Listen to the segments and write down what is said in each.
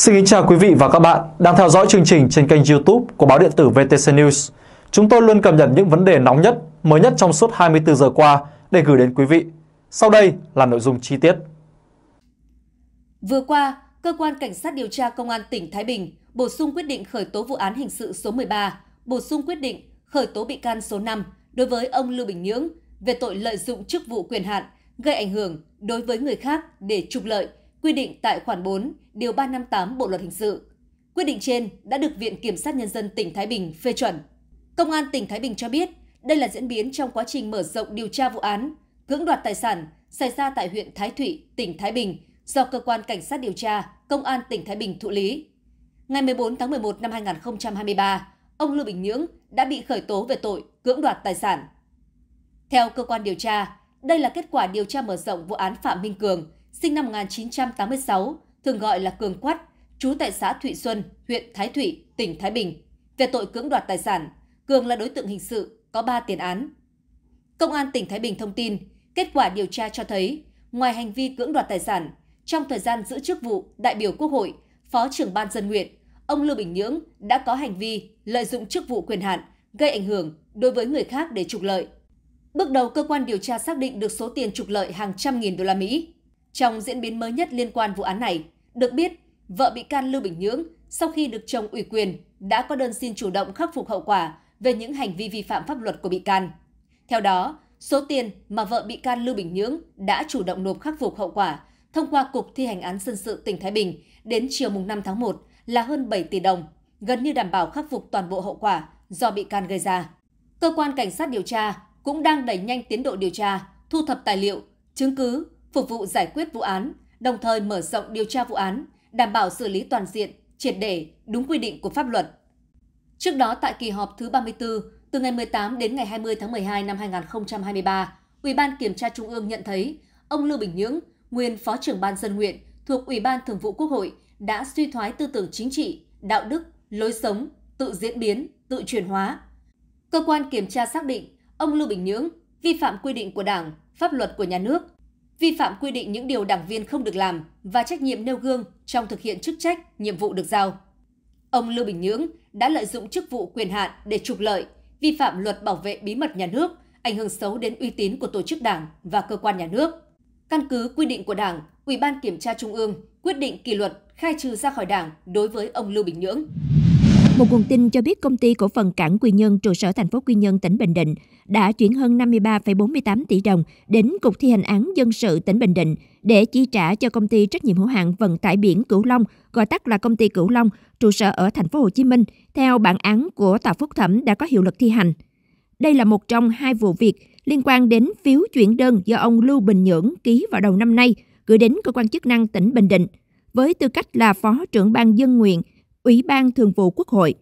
Xin kính chào quý vị và các bạn đang theo dõi chương trình trên kênh YouTube của báo điện tử VTC News. Chúng tôi luôn cập nhật những vấn đề nóng nhất, mới nhất trong suốt 24 giờ qua để gửi đến quý vị. Sau đây là nội dung chi tiết. Vừa qua, cơ quan cảnh sát điều tra công an tỉnh Thái Bình bổ sung quyết định khởi tố vụ án hình sự số 13, bổ sung quyết định khởi tố bị can số 5 đối với ông Lưu Bình Nhưỡng về tội lợi dụng chức vụ quyền hạn gây ảnh hưởng đối với người khác để trục lợi quy định tại khoản 4, điều 358 Bộ luật hình sự. Quyết định trên đã được Viện Kiểm sát Nhân dân tỉnh Thái Bình phê chuẩn. Công an tỉnh Thái Bình cho biết đây là diễn biến trong quá trình mở rộng điều tra vụ án cưỡng đoạt tài sản xảy ra tại huyện Thái Thụy, tỉnh Thái Bình do Cơ quan Cảnh sát điều tra Công an tỉnh Thái Bình thụ lý. Ngày 14 tháng 11 năm 2023, ông Lưu Bình Nhưỡng đã bị khởi tố về tội cưỡng đoạt tài sản. Theo cơ quan điều tra, đây là kết quả điều tra mở rộng vụ án Phạm Minh Cường – sinh năm 1986, thường gọi là Cường quát, trú tại xã Thụy Xuân, huyện Thái Thụy, tỉnh Thái Bình, về tội cưỡng đoạt tài sản. Cường là đối tượng hình sự, có 3 tiền án. Công an tỉnh Thái Bình thông tin, kết quả điều tra cho thấy, ngoài hành vi cưỡng đoạt tài sản, trong thời gian giữ chức vụ đại biểu Quốc hội, Phó trưởng ban dân nguyện, ông Lưu Bình Nhưỡng đã có hành vi lợi dụng chức vụ quyền hạn gây ảnh hưởng đối với người khác để trục lợi. Bước đầu cơ quan điều tra xác định được số tiền trục lợi hàng trăm nghìn đô la Mỹ. Trong diễn biến mới nhất liên quan vụ án này, được biết, vợ bị can Lưu Bình Nhưỡng sau khi được chồng ủy quyền đã có đơn xin chủ động khắc phục hậu quả về những hành vi vi phạm pháp luật của bị can. Theo đó, số tiền mà vợ bị can Lưu Bình Nhưỡng đã chủ động nộp khắc phục hậu quả thông qua Cục Thi hành án dân sự tỉnh Thái Bình đến chiều 5 tháng 1 là hơn 7 tỷ đồng, gần như đảm bảo khắc phục toàn bộ hậu quả do bị can gây ra. Cơ quan cảnh sát điều tra cũng đang đẩy nhanh tiến độ điều tra, thu thập tài liệu, chứng cứ phục vụ giải quyết vụ án, đồng thời mở rộng điều tra vụ án, đảm bảo xử lý toàn diện, triệt để, đúng quy định của pháp luật. Trước đó tại kỳ họp thứ 34, từ ngày 18 đến ngày 20 tháng 12 năm 2023, Ủy ban Kiểm tra Trung ương nhận thấy ông Lưu Bình Nhưỡng, nguyên Phó trưởng Ban Dân nguyện thuộc Ủy ban Thường vụ Quốc hội đã suy thoái tư tưởng chính trị, đạo đức, lối sống, tự diễn biến, tự chuyển hóa. Cơ quan kiểm tra xác định ông Lưu Bình Nhưỡng vi phạm quy định của Đảng, pháp luật của nhà nước vi phạm quy định những điều đảng viên không được làm và trách nhiệm nêu gương trong thực hiện chức trách, nhiệm vụ được giao. Ông Lưu Bình Nhưỡng đã lợi dụng chức vụ quyền hạn để trục lợi, vi phạm luật bảo vệ bí mật nhà nước, ảnh hưởng xấu đến uy tín của tổ chức đảng và cơ quan nhà nước. Căn cứ quy định của Đảng, Ủy ban Kiểm tra Trung ương quyết định kỷ luật khai trừ ra khỏi Đảng đối với ông Lưu Bình Nhưỡng. Một nguồn tin cho biết công ty cổ phần cảng Quy Nhơn trụ sở thành phố Quy Nhơn tỉnh Bình Định đã chuyển hơn 53,48 tỷ đồng đến Cục thi hành án dân sự tỉnh Bình Định để chi trả cho công ty trách nhiệm hữu hạn vận tải biển Cửu Long, gọi tắt là công ty Cửu Long, trụ sở ở thành phố Hồ Chí Minh theo bản án của tòa phúc thẩm đã có hiệu lực thi hành. Đây là một trong hai vụ việc liên quan đến phiếu chuyển đơn do ông Lưu Bình Nhưỡng ký vào đầu năm nay gửi đến cơ quan chức năng tỉnh Bình Định với tư cách là phó trưởng ban dân nguyện Ủy ban Thường vụ Quốc hội.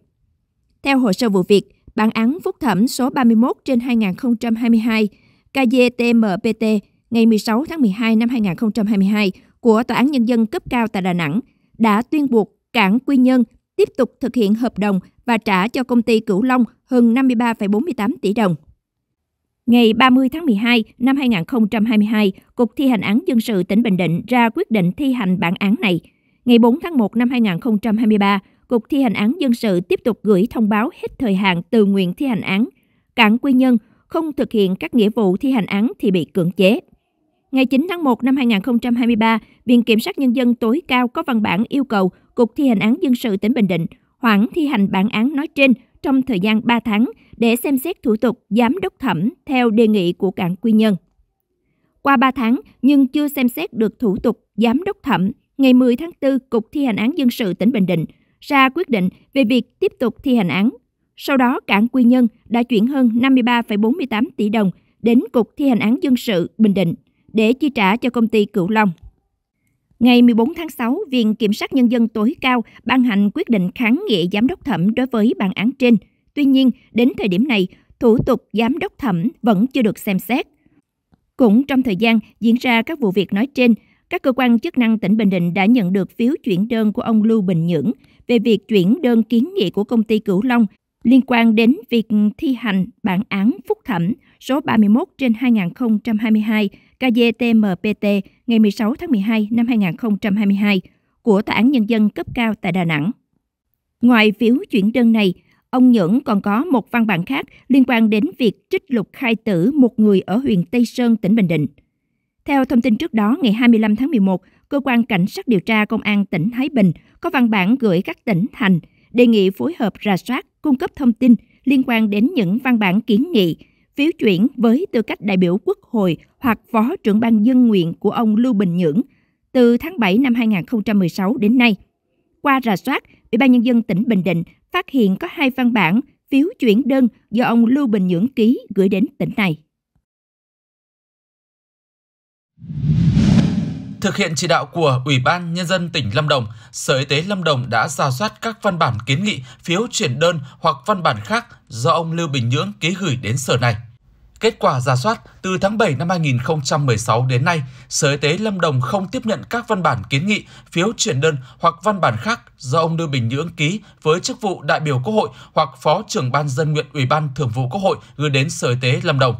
Theo hồ sơ vụ việc, bản án phúc thẩm số 31 trên 2022 KGTMPT ngày 16 tháng 12 năm 2022 của Tòa án Nhân dân cấp cao tại Đà Nẵng đã tuyên buộc cảng Quy Nhân tiếp tục thực hiện hợp đồng và trả cho công ty Cửu Long hơn 53,48 tỷ đồng. Ngày 30 tháng 12 năm 2022, Cục Thi hành án dân sự tỉnh Bình Định ra quyết định thi hành bản án này – Ngày 4 tháng 1 năm 2023, Cục Thi hành án dân sự tiếp tục gửi thông báo hết thời hạn tự nguyện thi hành án. Cản quy nhân không thực hiện các nghĩa vụ thi hành án thì bị cưỡng chế. Ngày 9 tháng 1 năm 2023, Viện Kiểm sát Nhân dân tối cao có văn bản yêu cầu Cục Thi hành án dân sự tỉnh Bình Định hoãn thi hành bản án nói trên trong thời gian 3 tháng để xem xét thủ tục giám đốc thẩm theo đề nghị của cảng quy nhân. Qua 3 tháng nhưng chưa xem xét được thủ tục giám đốc thẩm ngày 10 tháng 4, Cục Thi hành án dân sự tỉnh Bình Định ra quyết định về việc tiếp tục thi hành án. Sau đó, cảng Quy Nhân đã chuyển hơn 53,48 tỷ đồng đến Cục Thi hành án dân sự Bình Định để chi trả cho công ty Cửu Long. Ngày 14 tháng 6, Viện Kiểm sát Nhân dân tối cao ban hành quyết định kháng nghị giám đốc thẩm đối với bản án trên. Tuy nhiên, đến thời điểm này, thủ tục giám đốc thẩm vẫn chưa được xem xét. Cũng trong thời gian diễn ra các vụ việc nói trên, các cơ quan chức năng tỉnh Bình Định đã nhận được phiếu chuyển đơn của ông Lưu Bình Nhưỡng về việc chuyển đơn kiến nghị của công ty Cửu Long liên quan đến việc thi hành bản án phúc thẩm số 31 trên 2022 KDTMPT ngày 16 tháng 12 năm 2022 của Tòa án Nhân dân cấp cao tại Đà Nẵng. Ngoài phiếu chuyển đơn này, ông Nhưỡng còn có một văn bản khác liên quan đến việc trích lục khai tử một người ở huyện Tây Sơn, tỉnh Bình Định – theo thông tin trước đó, ngày 25 tháng 11, Cơ quan Cảnh sát điều tra Công an tỉnh Thái Bình có văn bản gửi các tỉnh, thành đề nghị phối hợp rà soát, cung cấp thông tin liên quan đến những văn bản kiến nghị, phiếu chuyển với tư cách đại biểu quốc hội hoặc phó trưởng ban dân nguyện của ông Lưu Bình Nhưỡng từ tháng 7 năm 2016 đến nay. Qua rà soát, Ủy ban Nhân dân tỉnh Bình Định phát hiện có hai văn bản phiếu chuyển đơn do ông Lưu Bình Nhưỡng ký gửi đến tỉnh này. Thực hiện chỉ đạo của Ủy ban Nhân dân tỉnh Lâm Đồng, Sở Y tế Lâm Đồng đã ra soát các văn bản kiến nghị, phiếu chuyển đơn hoặc văn bản khác do ông Lưu Bình Nhưỡng ký gửi đến sở này. Kết quả giả soát, từ tháng 7 năm 2016 đến nay, Sở Y tế Lâm Đồng không tiếp nhận các văn bản kiến nghị, phiếu chuyển đơn hoặc văn bản khác do ông Lưu Bình Nhưỡng ký với chức vụ đại biểu Quốc hội hoặc Phó trưởng Ban dân nguyện Ủy ban Thường vụ Quốc hội gửi đến Sở Y tế Lâm Đồng.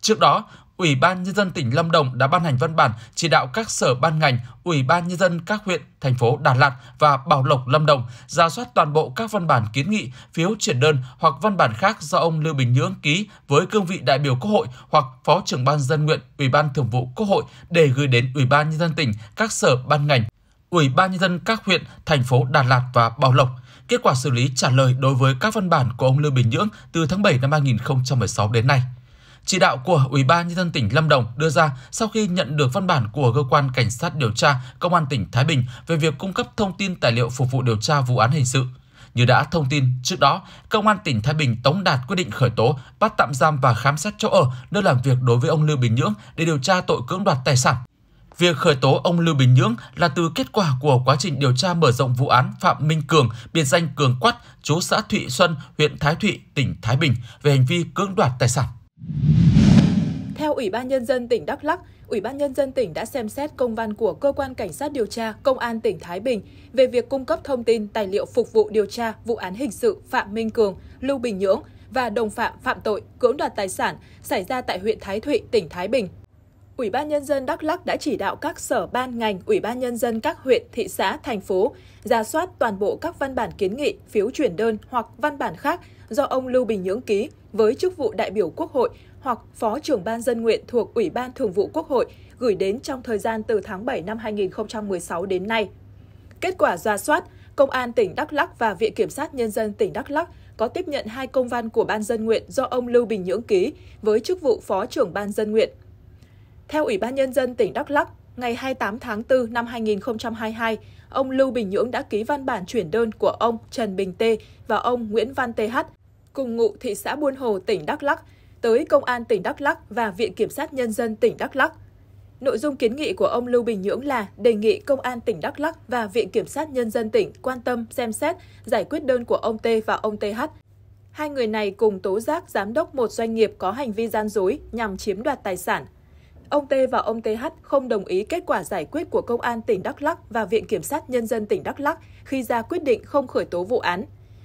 Trước đó, Ủy ban Nhân dân tỉnh Lâm Đồng đã ban hành văn bản chỉ đạo các sở ban ngành, Ủy ban Nhân dân các huyện, thành phố Đà Lạt và Bảo Lộc Lâm Đồng ra soát toàn bộ các văn bản kiến nghị, phiếu chuyển đơn hoặc văn bản khác do ông Lưu Bình Nhưỡng ký với cương vị đại biểu Quốc hội hoặc Phó trưởng ban dân nguyện Ủy ban Thường vụ Quốc hội để gửi đến Ủy ban Nhân dân tỉnh, các sở ban ngành, Ủy ban Nhân dân các huyện, thành phố Đà Lạt và Bảo Lộc kết quả xử lý trả lời đối với các văn bản của ông Lưu Bình Nhưỡng từ tháng 7 năm 2016 đến nay. Chỉ đạo của Ủy ban nhân dân tỉnh Lâm Đồng đưa ra sau khi nhận được văn bản của cơ quan cảnh sát điều tra Công an tỉnh Thái Bình về việc cung cấp thông tin tài liệu phục vụ điều tra vụ án hình sự. Như đã thông tin trước đó, Công an tỉnh Thái Bình tống đạt quyết định khởi tố, bắt tạm giam và khám xét chỗ ở, nơi làm việc đối với ông Lưu Bình Nhưỡng để điều tra tội cưỡng đoạt tài sản. Việc khởi tố ông Lưu Bình Nhưỡng là từ kết quả của quá trình điều tra mở rộng vụ án Phạm Minh Cường, biệt danh Cường Quắt, chú xã Thụy Xuân, huyện Thái Thụy, tỉnh Thái Bình về hành vi cưỡng đoạt tài sản. Theo Ủy ban Nhân dân tỉnh Đắk Lắc, Ủy ban Nhân dân tỉnh đã xem xét công văn của Cơ quan Cảnh sát điều tra Công an tỉnh Thái Bình về việc cung cấp thông tin tài liệu phục vụ điều tra vụ án hình sự Phạm Minh Cường, Lưu Bình Nhưỡng và đồng phạm phạm tội cưỡng đoạt tài sản xảy ra tại huyện Thái Thụy, tỉnh Thái Bình Ủy ban Nhân dân Đắk Lắc đã chỉ đạo các sở ban ngành, Ủy ban Nhân dân các huyện, thị xã, thành phố ra soát toàn bộ các văn bản kiến nghị, phiếu chuyển đơn hoặc văn bản khác do ông Lưu Bình Nhưỡng ký với chức vụ đại biểu Quốc hội hoặc Phó trưởng Ban dân nguyện thuộc Ủy ban Thường vụ Quốc hội gửi đến trong thời gian từ tháng 7 năm 2016 đến nay. Kết quả ra soát, Công an tỉnh Đắk Lắc và Viện Kiểm sát Nhân dân tỉnh Đắk Lắc có tiếp nhận hai công văn của Ban dân nguyện do ông Lưu Bình Nhưỡng ký với chức vụ Phó trưởng Ban dân nguyện theo Ủy ban Nhân dân tỉnh Đắk Lắk, ngày 28 tháng 4 năm 2022, ông Lưu Bình Nhưỡng đã ký văn bản chuyển đơn của ông Trần Bình Tê và ông Nguyễn Văn TH, cùng ngụ thị xã Buôn Hồ, tỉnh Đắk Lắk, tới Công an tỉnh Đắk Lắk và Viện Kiểm sát Nhân dân tỉnh Đắk Lắk. Nội dung kiến nghị của ông Lưu Bình Nhưỡng là đề nghị Công an tỉnh Đắk Lắk và Viện Kiểm sát Nhân dân tỉnh quan tâm, xem xét, giải quyết đơn của ông T và ông TH. Hai người này cùng tố giác giám đốc một doanh nghiệp có hành vi gian dối nhằm chiếm đoạt tài sản Ông T và ông TH không đồng ý kết quả giải quyết của Công an tỉnh Đắk Lắc và Viện Kiểm sát Nhân dân tỉnh Đắk Lắc khi ra quyết định không khởi tố vụ án.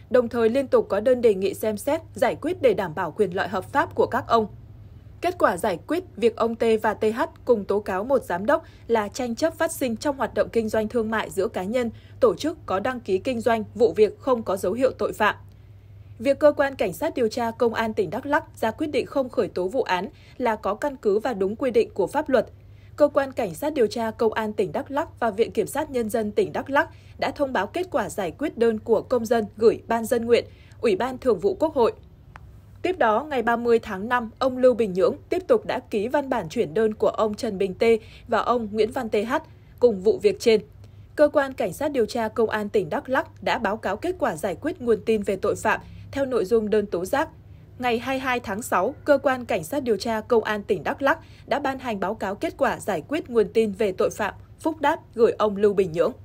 Đồng thời liên tục có đơn đề nghị xem xét giải quyết để đảm bảo quyền lợi hợp pháp của các ông. Kết quả giải quyết việc ông T và TH cùng tố cáo một giám đốc là tranh chấp phát sinh trong hoạt động kinh doanh thương mại giữa cá nhân, tổ chức có đăng ký kinh doanh, vụ việc không có dấu hiệu tội phạm. Việc cơ quan cảnh sát điều tra công an tỉnh Đắk Lắk ra quyết định không khởi tố vụ án là có căn cứ và đúng quy định của pháp luật. Cơ quan cảnh sát điều tra công an tỉnh Đắk Lắk và Viện kiểm sát nhân dân tỉnh Đắk Lắk đã thông báo kết quả giải quyết đơn của công dân gửi Ban dân nguyện, Ủy ban Thường vụ Quốc hội. Tiếp đó, ngày 30 tháng 5, ông Lưu Bình Nhưỡng tiếp tục đã ký văn bản chuyển đơn của ông Trần Bình Tê và ông Nguyễn Văn Tê H cùng vụ việc trên. Cơ quan Cảnh sát điều tra Công an tỉnh Đắk Lắk đã báo cáo kết quả giải quyết nguồn tin về tội phạm theo nội dung đơn tố giác. Ngày 22 tháng 6, Cơ quan Cảnh sát điều tra Công an tỉnh Đắk Lắc đã ban hành báo cáo kết quả giải quyết nguồn tin về tội phạm Phúc Đáp gửi ông Lưu Bình Nhưỡng.